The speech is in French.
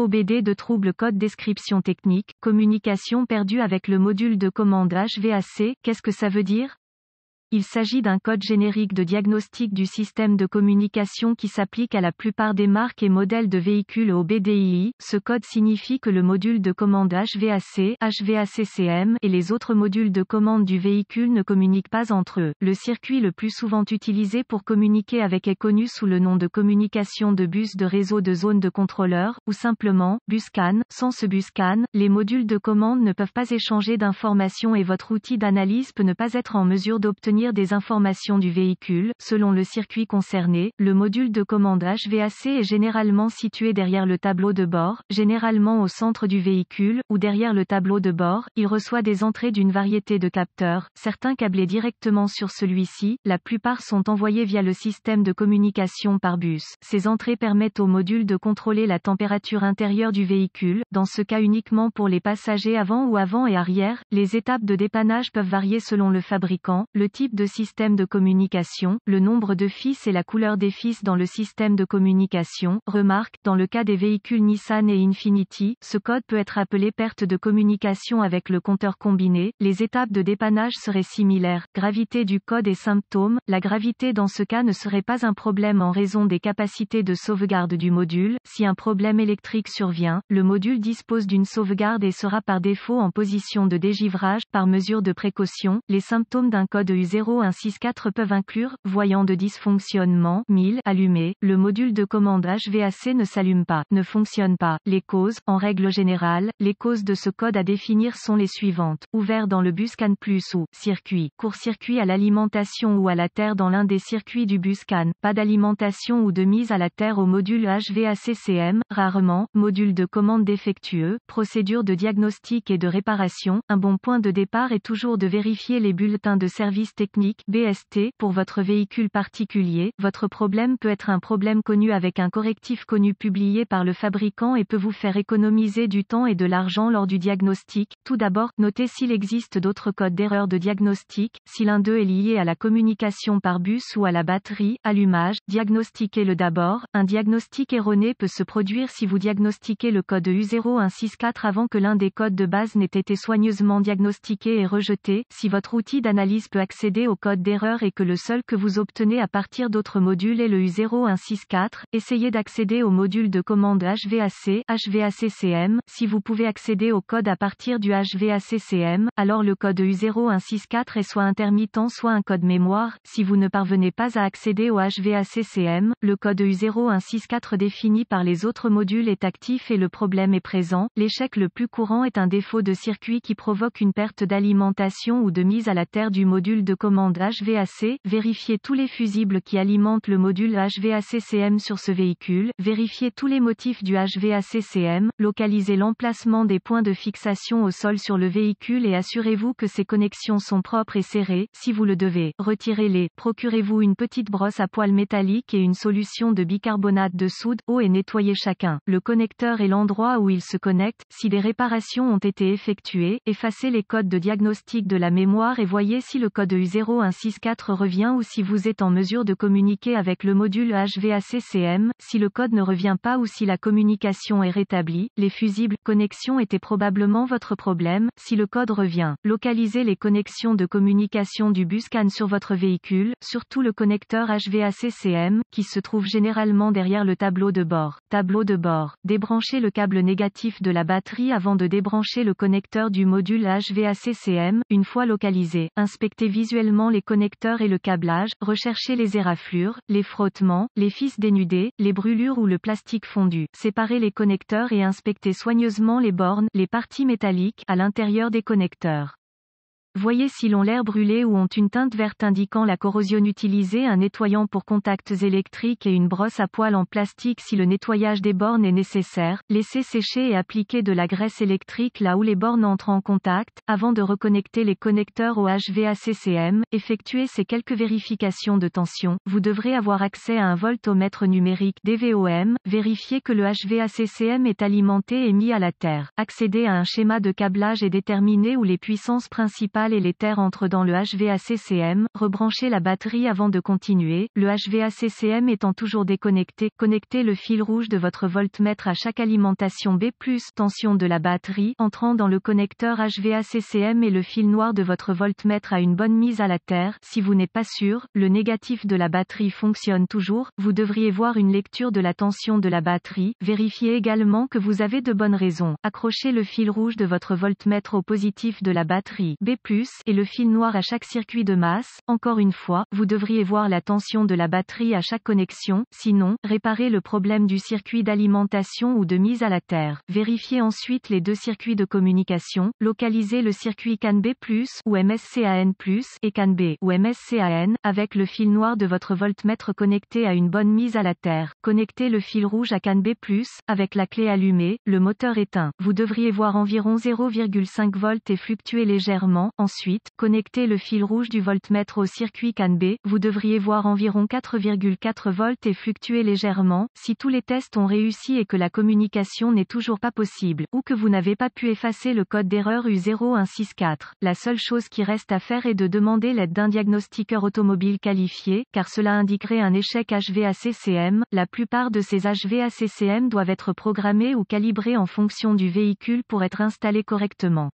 OBD de trouble code description technique, communication perdue avec le module de commande HVAC, qu'est-ce que ça veut dire il s'agit d'un code générique de diagnostic du système de communication qui s'applique à la plupart des marques et modèles de véhicules au BDI. Ce code signifie que le module de commande HVAC, HVACCM et les autres modules de commande du véhicule ne communiquent pas entre eux. Le circuit le plus souvent utilisé pour communiquer avec est connu sous le nom de communication de bus de réseau de zone de contrôleur, ou simplement, bus CAN. Sans ce bus CAN, les modules de commande ne peuvent pas échanger d'informations et votre outil d'analyse peut ne pas être en mesure d'obtenir des informations du véhicule. Selon le circuit concerné, le module de commande HVAC est généralement situé derrière le tableau de bord, généralement au centre du véhicule, ou derrière le tableau de bord. Il reçoit des entrées d'une variété de capteurs, certains câblés directement sur celui-ci, la plupart sont envoyés via le système de communication par bus. Ces entrées permettent au module de contrôler la température intérieure du véhicule, dans ce cas uniquement pour les passagers avant ou avant et arrière. Les étapes de dépannage peuvent varier selon le fabricant, le type de système de communication, le nombre de fils et la couleur des fils dans le système de communication. Remarque, dans le cas des véhicules Nissan et Infiniti, ce code peut être appelé perte de communication avec le compteur combiné. Les étapes de dépannage seraient similaires. Gravité du code et symptômes. La gravité dans ce cas ne serait pas un problème en raison des capacités de sauvegarde du module. Si un problème électrique survient, le module dispose d'une sauvegarde et sera par défaut en position de dégivrage. Par mesure de précaution, les symptômes d'un code usé 0164 peuvent inclure, voyant de dysfonctionnement, 1000, allumé, le module de commande HVAC ne s'allume pas, ne fonctionne pas. Les causes, en règle générale, les causes de ce code à définir sont les suivantes. Ouvert dans le bus CAN plus ou, circuit, court-circuit à l'alimentation ou à la terre dans l'un des circuits du bus CAN, pas d'alimentation ou de mise à la terre au module HVACCM, rarement, module de commande défectueux, procédure de diagnostic et de réparation, un bon point de départ est toujours de vérifier les bulletins de service technique technique BST pour votre véhicule particulier, votre problème peut être un problème connu avec un correctif connu publié par le fabricant et peut vous faire économiser du temps et de l'argent lors du diagnostic. Tout d'abord, notez s'il existe d'autres codes d'erreur de diagnostic, si l'un d'eux est lié à la communication par bus ou à la batterie, allumage, diagnostiquez-le d'abord. Un diagnostic erroné peut se produire si vous diagnostiquez le code U0164 avant que l'un des codes de base n'ait été soigneusement diagnostiqué et rejeté. Si votre outil d'analyse peut accéder au code d'erreur et que le seul que vous obtenez à partir d'autres modules est le U0164, essayez d'accéder au module de commande HVAC, HVACCM, si vous pouvez accéder au code à partir du HVACCM, alors le code U0164 est soit intermittent soit un code mémoire, si vous ne parvenez pas à accéder au HVACCM, le code U0164 défini par les autres modules est actif et le problème est présent, l'échec le plus courant est un défaut de circuit qui provoque une perte d'alimentation ou de mise à la terre du module de commande commande HVAC, vérifiez tous les fusibles qui alimentent le module HVAC-CM sur ce véhicule, vérifiez tous les motifs du HVAC-CM, localisez l'emplacement des points de fixation au sol sur le véhicule et assurez-vous que ces connexions sont propres et serrées, si vous le devez, retirez-les, procurez-vous une petite brosse à poils métalliques et une solution de bicarbonate de soude, eau et nettoyez chacun, le connecteur et l'endroit où il se connecte, si des réparations ont été effectuées, effacez les codes de diagnostic de la mémoire et voyez si le code de 0164 revient ou si vous êtes en mesure de communiquer avec le module HVACCM, si le code ne revient pas ou si la communication est rétablie, les fusibles connexions étaient probablement votre problème, si le code revient. Localisez les connexions de communication du bus CAN sur votre véhicule, surtout le connecteur HVACCM, qui se trouve généralement derrière le tableau de bord. Tableau de bord. Débranchez le câble négatif de la batterie avant de débrancher le connecteur du module HVACCM, une fois localisé. Inspectez visuellement les connecteurs et le câblage, rechercher les éraflures, les frottements, les fils dénudés, les brûlures ou le plastique fondu, séparer les connecteurs et inspecter soigneusement les bornes, les parties métalliques à l'intérieur des connecteurs. Voyez si l'on l'air brûlé ou ont une teinte verte indiquant la corrosion utilisée, un nettoyant pour contacts électriques et une brosse à poils en plastique si le nettoyage des bornes est nécessaire. Laissez sécher et appliquez de la graisse électrique là où les bornes entrent en contact, avant de reconnecter les connecteurs au HVACCM. Effectuez ces quelques vérifications de tension. Vous devrez avoir accès à un voltomètre numérique DVOM. Vérifiez que le HVACCM est alimenté et mis à la terre. Accédez à un schéma de câblage et déterminez où les puissances principales et les terres entrent dans le HVACCM, rebranchez la batterie avant de continuer, le HVACCM étant toujours déconnecté, connectez le fil rouge de votre voltmètre à chaque alimentation B+, tension de la batterie, entrant dans le connecteur HVACCM et le fil noir de votre voltmètre à une bonne mise à la terre, si vous n'êtes pas sûr, le négatif de la batterie fonctionne toujours, vous devriez voir une lecture de la tension de la batterie, vérifiez également que vous avez de bonnes raisons, accrochez le fil rouge de votre voltmètre au positif de la batterie B+, et le fil noir à chaque circuit de masse. Encore une fois, vous devriez voir la tension de la batterie à chaque connexion, sinon, réparez le problème du circuit d'alimentation ou de mise à la terre. Vérifiez ensuite les deux circuits de communication, localisez le circuit CAN-B+, ou MSCAN+, et CAN-B, ou MSCAN, avec le fil noir de votre voltmètre connecté à une bonne mise à la terre. Connectez le fil rouge à CAN-B+, avec la clé allumée, le moteur éteint. Vous devriez voir environ 0,5 volts et fluctuer légèrement, Ensuite, connectez le fil rouge du voltmètre au circuit CAN B. Vous devriez voir environ 4,4 volts et fluctuer légèrement. Si tous les tests ont réussi et que la communication n'est toujours pas possible, ou que vous n'avez pas pu effacer le code d'erreur U0164, la seule chose qui reste à faire est de demander l'aide d'un diagnostiqueur automobile qualifié, car cela indiquerait un échec HVACCM. La plupart de ces HVACCM doivent être programmés ou calibrés en fonction du véhicule pour être installés correctement.